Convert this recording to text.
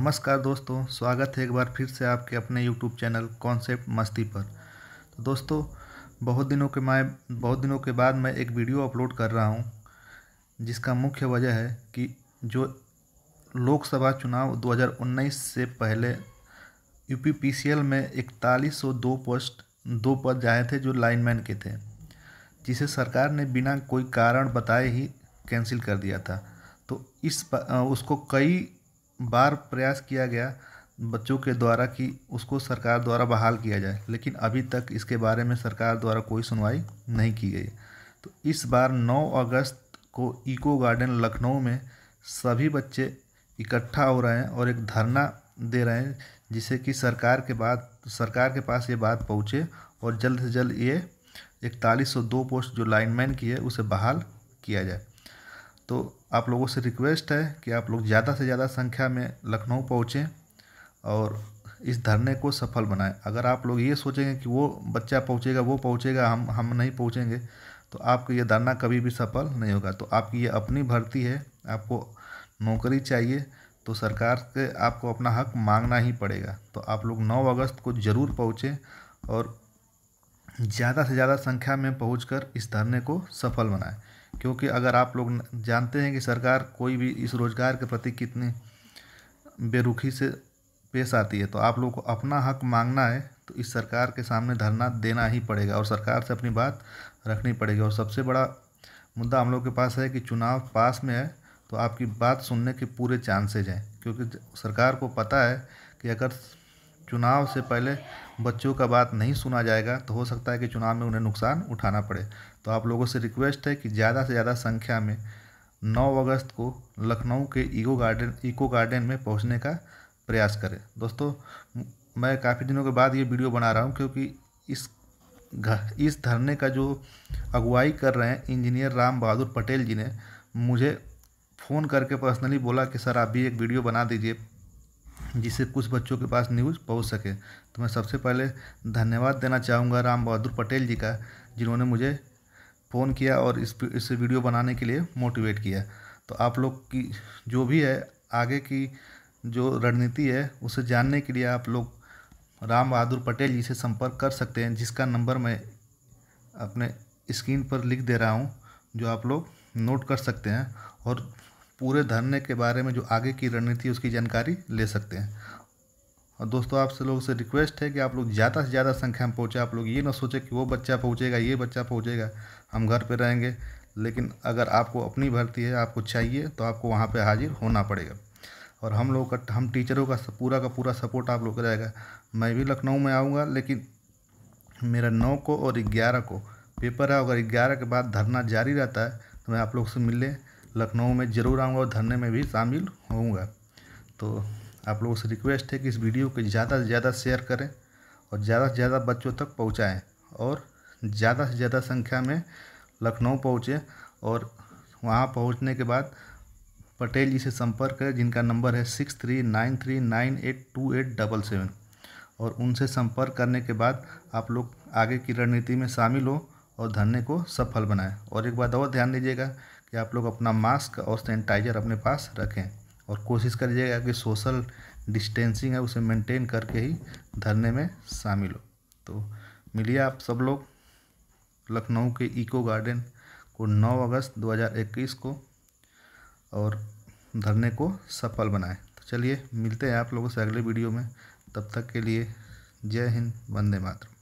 नमस्कार दोस्तों स्वागत है एक बार फिर से आपके अपने यूट्यूब चैनल कॉन्सेप्ट मस्ती पर तो दोस्तों बहुत दिनों के मैं बहुत दिनों के बाद मैं एक वीडियो अपलोड कर रहा हूँ जिसका मुख्य वजह है कि जो लोकसभा चुनाव 2019 से पहले यू एल में इकतालीस दो पोस्ट दो पद जाए थे जो लाइनमैन के थे जिसे सरकार ने बिना कोई कारण बताए ही कैंसिल कर दिया था तो इस उसको कई बार प्रयास किया गया बच्चों के द्वारा कि उसको सरकार द्वारा बहाल किया जाए लेकिन अभी तक इसके बारे में सरकार द्वारा कोई सुनवाई नहीं की गई तो इस बार 9 अगस्त को इको गार्डन लखनऊ में सभी बच्चे इकट्ठा हो रहे हैं और एक धरना दे रहे हैं जिससे कि सरकार के बाद सरकार के पास ये बात पहुँचे और जल्द से जल्द ये इकतालीस सौ दो पोस्ट जो लाइनमैन की है उसे बहाल किया जाए तो आप लोगों से रिक्वेस्ट है कि आप लोग ज़्यादा से ज़्यादा संख्या में लखनऊ पहुँचें और इस धरने को सफल बनाएं अगर आप लोग ये सोचेंगे कि वो बच्चा पहुँचेगा वो पहुँचेगा हम हम नहीं पहुँचेंगे तो आपको ये धरना कभी भी सफल नहीं होगा तो आपकी ये अपनी भर्ती है आपको नौकरी चाहिए तो सरकार के आपको अपना हक मांगना ही पड़ेगा तो आप लोग 9 अगस्त को ज़रूर पहुँचें और ज़्यादा से ज़्यादा संख्या में पहुँच इस धरने को सफल बनाएँ क्योंकि अगर आप लोग जानते हैं कि सरकार कोई भी इस रोज़गार के प्रति कितनी बेरुखी से पेश आती है तो आप लोग को अपना हक मांगना है तो इस सरकार के सामने धरना देना ही पड़ेगा और सरकार से अपनी बात रखनी पड़ेगी और सबसे बड़ा मुद्दा हम लोग के पास है कि चुनाव पास में है तो आपकी बात सुनने के पूरे चांसेज हैं क्योंकि सरकार को पता है कि अगर चुनाव से पहले बच्चों का बात नहीं सुना जाएगा तो हो सकता है कि चुनाव में उन्हें नुकसान उठाना पड़े तो आप लोगों से रिक्वेस्ट है कि ज़्यादा से ज़्यादा संख्या में 9 अगस्त को लखनऊ के ईगो गार्डन ईको गार्डन में पहुंचने का प्रयास करें दोस्तों मैं काफ़ी दिनों के बाद ये वीडियो बना रहा हूँ क्योंकि इस इस धरने का जो अगुवाई कर रहे हैं इंजीनियर राम बहादुर पटेल जी ने मुझे फ़ोन करके पर्सनली बोला कि सर आप भी एक वीडियो बना दीजिए जिससे कुछ बच्चों के पास न्यूज़ पहुंच सके तो मैं सबसे पहले धन्यवाद देना चाहूँगा राम बहादुर पटेल जी का जिन्होंने मुझे फ़ोन किया और इस इस वीडियो बनाने के लिए मोटिवेट किया तो आप लोग की जो भी है आगे की जो रणनीति है उसे जानने के लिए आप लोग राम बहादुर पटेल जी से संपर्क कर सकते हैं जिसका नंबर मैं अपने स्क्रीन पर लिख दे रहा हूँ जो आप लोग नोट कर सकते हैं और पूरे धरने के बारे में जो आगे की रणनीति है उसकी जानकारी ले सकते हैं और दोस्तों आप से लोगों से रिक्वेस्ट है कि आप लोग ज़्यादा से ज़्यादा संख्या में पहुँचे आप लोग ये ना सोचें कि वो बच्चा पहुँचेगा ये बच्चा पहुँचेगा हम घर पर रहेंगे लेकिन अगर आपको अपनी भर्ती है आपको चाहिए तो आपको वहाँ पर हाजिर होना पड़ेगा और हम लोग का हम टीचरों का पूरा का पूरा सपोर्ट आप लोग का रहेगा मैं भी लखनऊ में आऊँगा लेकिन मेरा नौ को और ग्यारह को पेपर है अगर ग्यारह के बाद धरना जारी रहता है तो मैं आप लोग से मिलने लखनऊ में ज़रूर आऊँगा और धरने में भी शामिल होऊंगा तो आप लोगों से रिक्वेस्ट है कि इस वीडियो को ज़्यादा से ज़्यादा शेयर करें और ज़्यादा से ज़्यादा बच्चों तक पहुँचाएँ और ज़्यादा से ज़्यादा संख्या में लखनऊ पहुँचें और वहाँ पहुँचने के बाद पटेल जी से संपर्क करें जिनका नंबर है six three nine three nine eight two eight double seven और उनसे संपर्क करने के बाद आप लोग आगे की रणनीति में शामिल हो और धरने को सफल बनाएं और एक बात और ध्यान दीजिएगा कि आप लोग अपना मास्क और सैनिटाइज़र अपने पास रखें और कोशिश करिएगा कि सोशल डिस्टेंसिंग है उसे मेंटेन करके ही धरने में शामिल हो तो मिलिए आप सब लोग लखनऊ के इको गार्डन को 9 अगस्त 2021 को और धरने को सफल बनाएं तो चलिए मिलते हैं आप लोगों से अगले वीडियो में तब तक के लिए जय हिंद वंदे मातरम